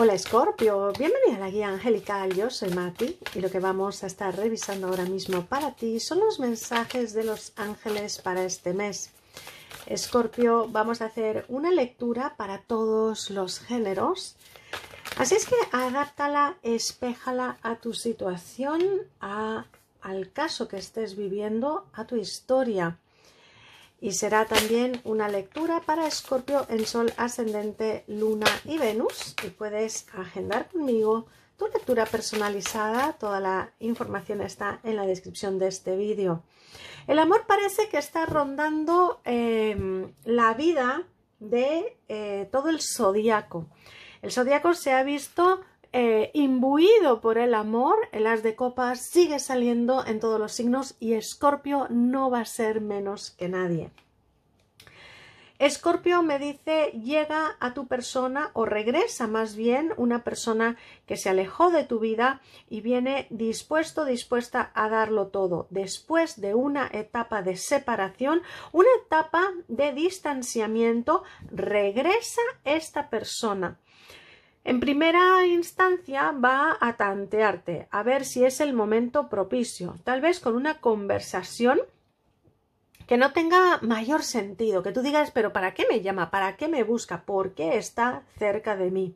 Hola Scorpio, bienvenida a la guía angelical, yo soy Mati y lo que vamos a estar revisando ahora mismo para ti son los mensajes de los ángeles para este mes. Scorpio, vamos a hacer una lectura para todos los géneros, así es que adáptala, espéjala a tu situación, a, al caso que estés viviendo, a tu historia y será también una lectura para Escorpio en Sol ascendente, Luna y Venus. Y puedes agendar conmigo tu lectura personalizada. Toda la información está en la descripción de este vídeo. El amor parece que está rondando em, la vida de eh, todo el zodiaco. El zodiaco se ha visto eh, imbuido por el amor, el as de copas sigue saliendo en todos los signos y Escorpio no va a ser menos que nadie. Escorpio me dice llega a tu persona o regresa más bien una persona que se alejó de tu vida y viene dispuesto, dispuesta a darlo todo después de una etapa de separación, una etapa de distanciamiento, regresa esta persona en primera instancia va a tantearte, a ver si es el momento propicio, tal vez con una conversación que no tenga mayor sentido, que tú digas, pero ¿para qué me llama? ¿Para qué me busca? ¿Por qué está cerca de mí?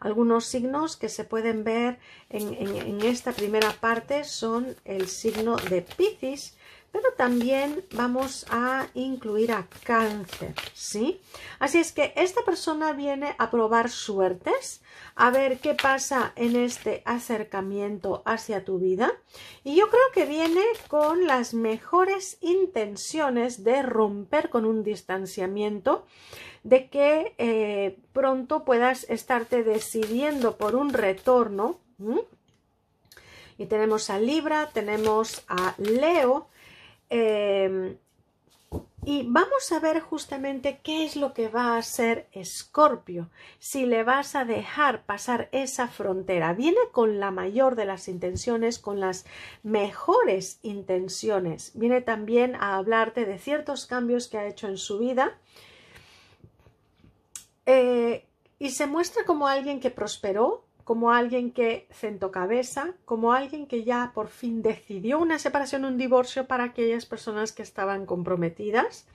Algunos signos que se pueden ver en, esta primera parte son el signo de Piscis, pero también vamos a incluir a cáncer, ¿sí? Así es que esta persona viene a probar suertes, a ver qué pasa en este acercamiento hacia tu vida y yo creo que viene con las mejores intenciones de romper con un distanciamiento, de que eh, pronto puedas estarte decidiendo por un retorno, Y tenemos a Libra, tenemos a Leo, Em, y vamos a ver justamente qué es lo que va a hacer Escorpio, si le vas a dejar pasar esa frontera. Viene con la mayor de las intenciones, con las mejores intenciones. Viene también a hablarte de ciertos cambios que ha hecho en su vida. Eh, y se muestra como alguien que prosperó, como alguien que sentó cabeza, como alguien que ya por fin decidió una separación, un divorcio para aquellas personas que estaban comprometidas,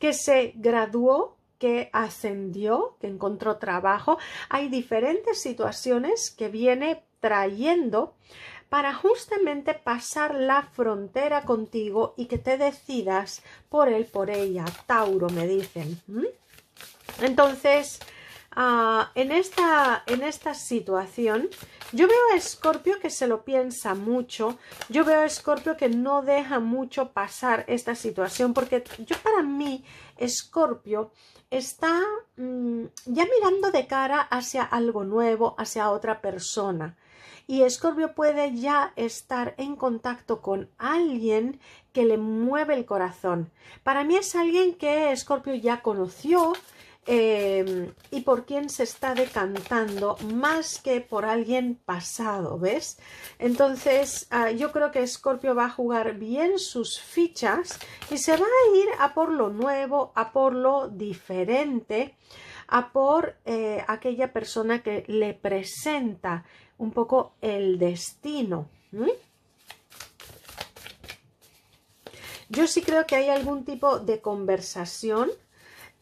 que se graduó, que ascendió, que encontró trabajo. Hay diferentes situaciones que viene trayendo para justamente pasar la frontera contigo y que te decidas por él, por ella. Tauro, me dicen. ¿Mm? Entonces, Ah, en, esta, en esta situación, yo veo a Escorpio que se lo piensa mucho, yo veo a Escorpio que no deja mucho pasar esta situación, porque yo para mí, Escorpio está mm, ya mirando de cara hacia algo nuevo, hacia otra persona. Y Escorpio puede ya estar en contacto con alguien que le mueve el corazón. Para mí es alguien que Escorpio ya conoció, Em, y por quién se está decantando más que por alguien pasado, ¿ves? Entonces ah, yo creo que Scorpio va a jugar bien sus fichas y se va a ir a por lo nuevo, a por lo diferente, a por eh, aquella persona que le presenta un poco el destino. Yo sí creo que hay algún tipo de conversación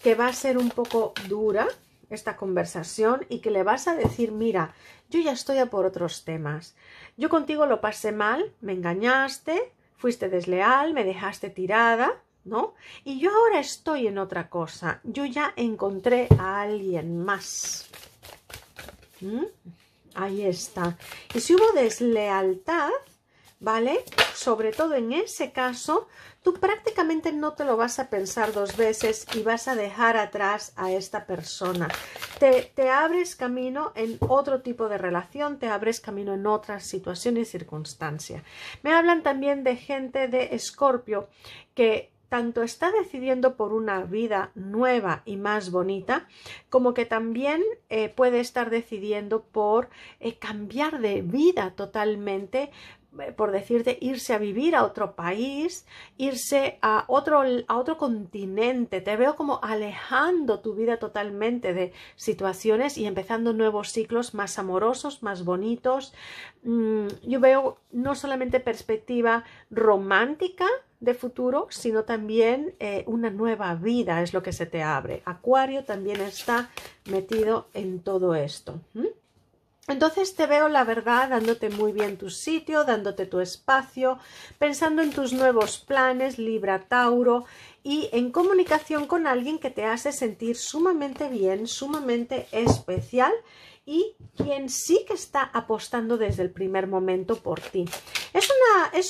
que va a ser un poco dura esta conversación y que le vas a decir, mira, yo ya estoy a por otros temas. Yo contigo lo pasé mal, me engañaste, fuiste desleal, me dejaste tirada, ¿no? Y yo ahora estoy en otra cosa. Yo ya encontré a alguien más. ¿Mm? Ahí está. Y si hubo deslealtad, ¿vale? Sobre todo en ese caso, tú prácticamente no te lo vas a pensar dos veces y vas a dejar atrás a esta persona. Te, abres camino en otro tipo de relación, te abres camino en otras situaciones y circunstancias. Me hablan también de gente de Escorpio que tanto está decidiendo por una vida nueva y más bonita, como que también eh, puede estar decidiendo por eh, cambiar de vida totalmente eh, por decirte, irse a vivir a otro país, irse a otro, a otro continente. Te veo como alejando tu vida totalmente de situaciones y empezando nuevos ciclos más amorosos, más bonitos. Mm, yo veo no solamente perspectiva romántica, de futuro, sino también eh, una nueva vida es lo que se te abre. Acuario también está metido en todo esto. Entonces te veo, la verdad, dándote muy bien tu sitio, dándote tu espacio, pensando en tus nuevos planes, Libra Tauro, y en comunicación con alguien que te hace sentir sumamente bien, sumamente especial y quien sí que está apostando desde el primer momento por ti. Es,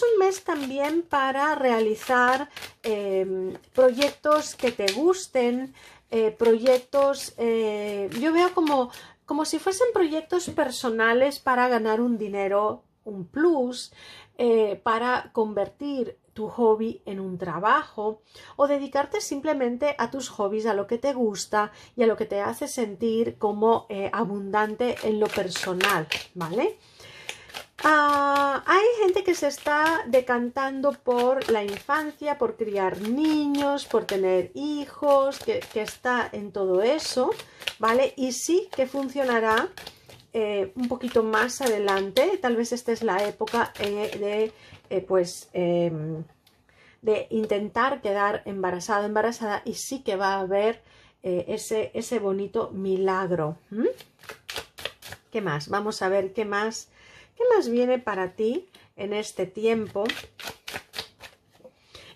un mes también para realizar em, proyectos que te gusten, eh, proyectos, eh, yo veo como como si fuesen proyectos personales para ganar un dinero, un plus, eh, para convertir tu hobby en un trabajo o dedicarte simplemente a tus hobbies, a lo que te gusta y a lo que te hace sentir como eh, abundante en lo personal, ¿vale? Ah, hay gente que se está decantando por la infancia, por criar niños, por tener hijos, que, está en todo eso, ¿vale? Y sí que funcionará eh, un poquito más adelante. Tal vez esta es la época eh, de, eh, pues, em, de intentar quedar embarazada embarazada, y sí que va a haber ese, bonito milagro. ¿Qué más? Vamos a ver qué más más viene para ti en este tiempo?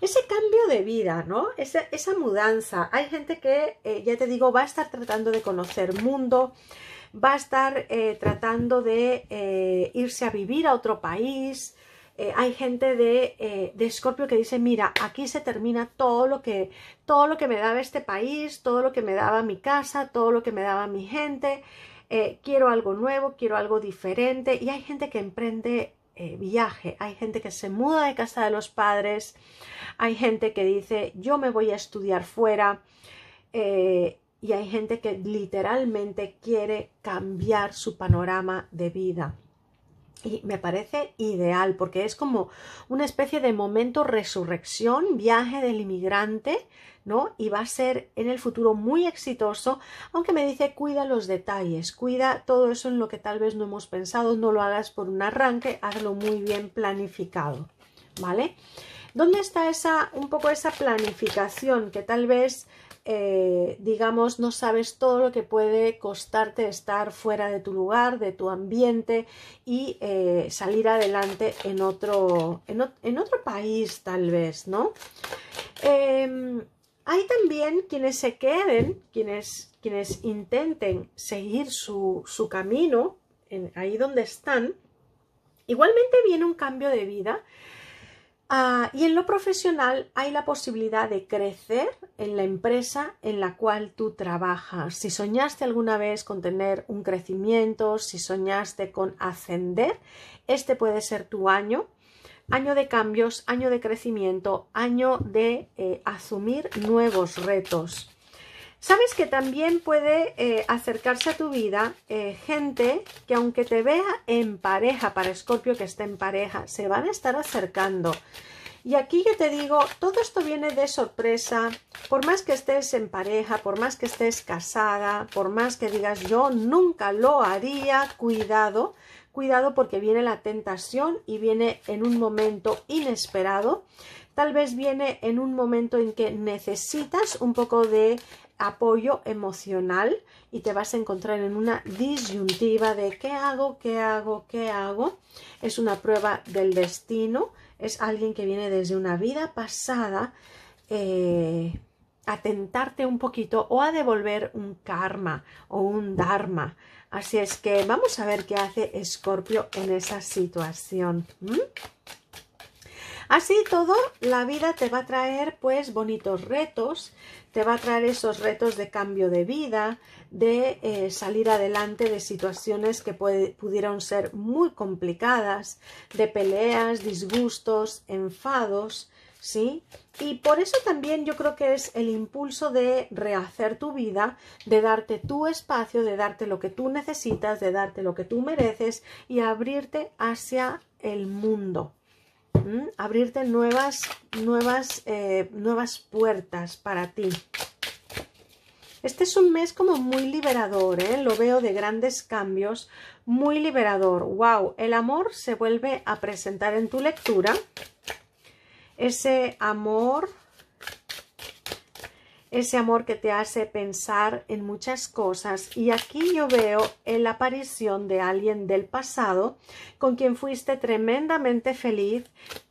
Ese cambio de vida, ¿no? Esa, esa mudanza. Hay gente que, eh, ya te digo, va a estar tratando de conocer mundo, va a estar eh, tratando de eh, irse a vivir a otro país. hay gente de Escorpio que dice, mira, aquí se termina todo lo, que, todo lo que me daba este país, todo lo que me daba mi casa, todo lo que me daba mi gente. Eh, quiero algo nuevo, quiero algo diferente y hay gente que emprende eh, viaje, hay gente que se muda de casa de los padres, hay gente que dice yo me voy a estudiar fuera eh, y hay gente que literalmente quiere cambiar su panorama de vida. Y me parece ideal porque es como una especie de momento resurrección, viaje del inmigrante, ¿no? Y va a ser en el futuro muy exitoso, aunque me dice cuida los detalles, cuida todo eso en lo que tal vez no hemos pensado, no lo hagas por un arranque, hazlo muy bien planificado, ¿vale? ¿Dónde está esa, un poco esa planificación que tal vez eh, digamos, no sabes todo lo que puede costarte estar fuera de tu lugar, de tu ambiente y eh, salir adelante en otro, en, otro país tal vez, ¿no? Em, hay también quienes se queden, quienes, quienes intenten seguir su, su camino ahí donde están. Igualmente viene un cambio de vida Ah, y en lo profesional hay la posibilidad de crecer en la empresa en la cual tú trabajas. Si soñaste alguna vez con tener un crecimiento, si soñaste con ascender, este puede ser tu año. Año de cambios, año de crecimiento, año de eh, asumir nuevos retos. Sabes que también puede eh, acercarse a tu vida eh, gente que aunque te vea en pareja, para Escorpio que esté en pareja, se van a estar acercando. Y aquí yo te digo, todo esto viene de sorpresa, por más que estés en pareja, por más que estés casada, por más que digas yo nunca lo haría, cuidado, cuidado porque viene la tentación y viene en un momento inesperado, tal vez viene en un momento en que necesitas un poco de apoyo emocional y te vas a encontrar en una disyuntiva de qué hago, qué hago, qué hago. Es una prueba del destino, es alguien que viene desde una vida pasada eh, a tentarte un poquito o a devolver un karma o un dharma. Así es que vamos a ver qué hace Escorpio en esa situación. Así todo, la vida te va a traer pues bonitos retos, te va a traer esos retos de cambio de vida, de eh, salir adelante de situaciones que pudieron ser muy complicadas, de peleas, disgustos, enfados, ¿sí? Y por eso también yo creo que es el impulso de rehacer tu vida, de darte tu espacio, de darte lo que tú necesitas, de darte lo que tú mereces y abrirte hacia el mundo. Mm, abrirte nuevas, nuevas, eh, nuevas puertas para ti. Este es un mes como muy liberador, ¿eh? lo veo de grandes cambios, muy liberador. ¡Wow! El amor se vuelve a presentar en tu lectura. Ese amor ese amor que te hace pensar en muchas cosas. Y aquí yo veo la aparición de alguien del pasado con quien fuiste tremendamente feliz,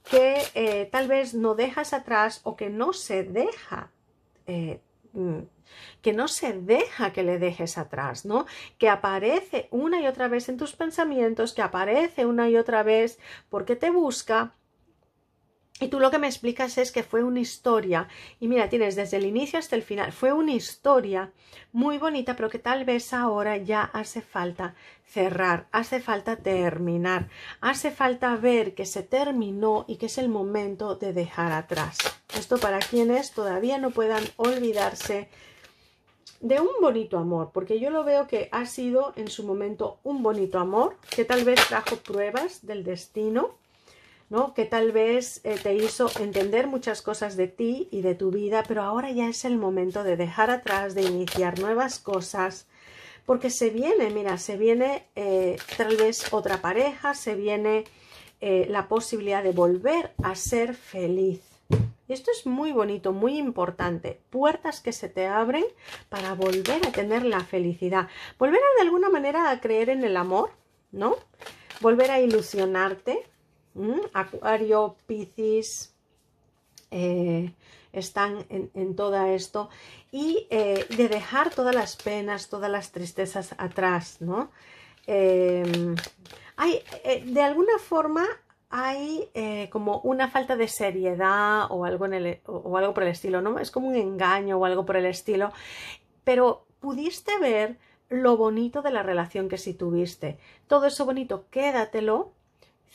que eh, tal vez no dejas atrás o que no se deja. Eh, mm, que no se deja que le dejes atrás, ¿no? Que aparece una y otra vez en tus pensamientos, que aparece una y otra vez porque te busca y tú lo que me explicas es que fue una historia, y mira, tienes desde el inicio hasta el final, fue una historia muy bonita, pero que tal vez ahora ya hace falta cerrar, hace falta terminar, hace falta ver que se terminó y que es el momento de dejar atrás. Esto para quienes todavía no puedan olvidarse de un bonito amor, porque yo lo veo que ha sido en su momento un bonito amor, que tal vez trajo pruebas del destino, que tal vez eh, te hizo entender muchas cosas de ti y de tu vida, pero ahora ya es el momento de dejar atrás, de iniciar nuevas cosas, porque se viene, mira, se viene eh, tal vez otra pareja, se viene eh, la posibilidad de volver a ser feliz. esto es muy bonito, muy importante. Puertas que se te abren para volver a tener la felicidad. Volver a, de alguna manera a creer en el amor, ¿no? Volver a ilusionarte, Mm, acuario, Piscis, eh, están en, en, todo esto y eh, de dejar todas las penas, todas las tristezas atrás, ¿no? Em, hay, eh, de alguna forma hay como una falta de seriedad o algo, en el, o, algo por el estilo, ¿no? Es como un engaño o algo por el estilo, pero pudiste ver lo bonito de la relación que si tuviste. Todo eso bonito, quédatelo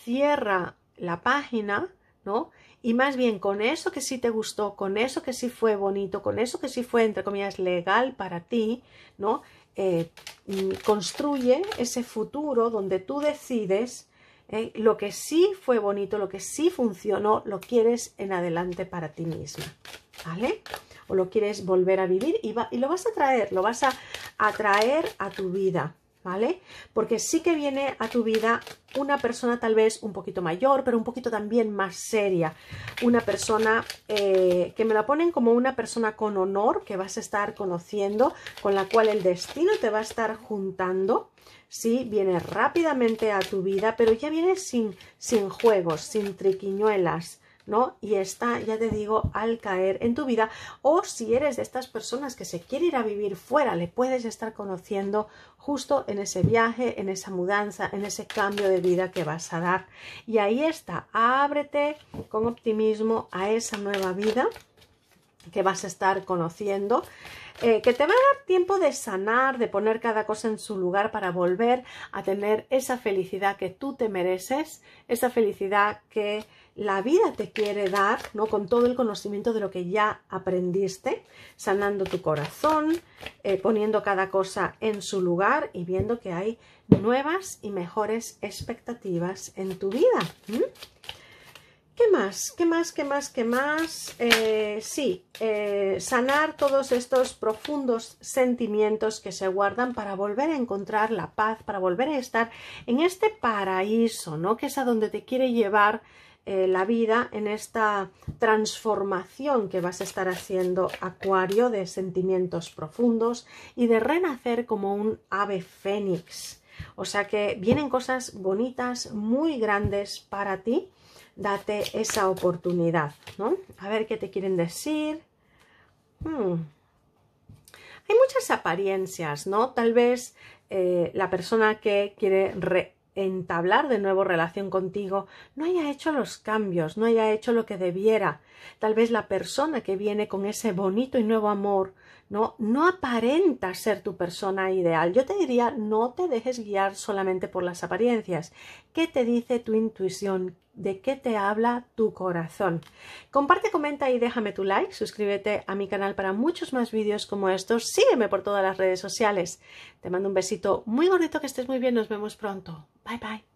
cierra la página, ¿no? Y más bien con eso que sí te gustó, con eso que sí fue bonito, con eso que sí fue, entre comillas, legal para ti, ¿no? Eh, mm, construye ese futuro donde tú decides ¿eh? lo que sí fue bonito, lo que sí funcionó, lo quieres en adelante para ti misma, ¿vale? O lo quieres volver a vivir y lo vas a traer, lo vas a atraer a tu vida. ¿vale? Porque sí que viene a tu vida una persona tal vez un poquito mayor, pero un poquito también más seria. Una persona eh, que me la ponen como una persona con honor que vas a estar conociendo, con la cual el destino te va a estar juntando. Sí, viene rápidamente a tu vida, pero ya viene sin, sin juegos, sin triquiñuelas. Y está, ya te digo, al caer en tu vida. O si eres de estas personas que se quiere ir a vivir fuera, le puedes estar conociendo justo en ese viaje, en esa mudanza, en ese cambio de vida que vas a dar. Y ahí está, ábrete con optimismo a esa nueva vida que vas a estar conociendo, eh, que te va a dar tiempo de sanar, de poner cada cosa en su lugar para volver a tener esa felicidad que tú te mereces, esa felicidad que la vida te quiere dar, ¿no? Con todo el conocimiento de lo que ya aprendiste, sanando tu corazón, eh, poniendo cada cosa en su lugar y viendo que hay nuevas y mejores expectativas en tu vida. ¿Qué más? ¿Qué más? ¿Qué más? ¿Qué más? Eh, sí, eh, sanar todos estos profundos sentimientos que se guardan para volver a encontrar la paz, para volver a estar en este paraíso, ¿no? Que es a donde te quiere llevar eh, la vida en esta transformación que vas a estar haciendo, Acuario, de sentimientos profundos y de renacer como un ave fénix. O sea que vienen cosas bonitas, muy grandes para ti. Date esa oportunidad, ¿no? A ver qué te quieren decir. Hmm. Hay muchas apariencias, ¿no? Tal vez eh, la persona que quiere re entablar de nuevo relación contigo no haya hecho los cambios, no haya hecho lo que debiera. Tal vez la persona que viene con ese bonito y nuevo amor ¿no? No aparenta ser tu persona ideal. Yo te diría, no te dejes guiar solamente por las apariencias. ¿Qué te dice tu intuición? ¿De qué te habla tu corazón? Comparte, comenta y déjame tu like. Suscríbete a mi canal para muchos más vídeos como estos. Sígueme por todas las redes sociales. Te mando un besito muy gordito, que estés muy bien. Nos vemos pronto. Bye bye.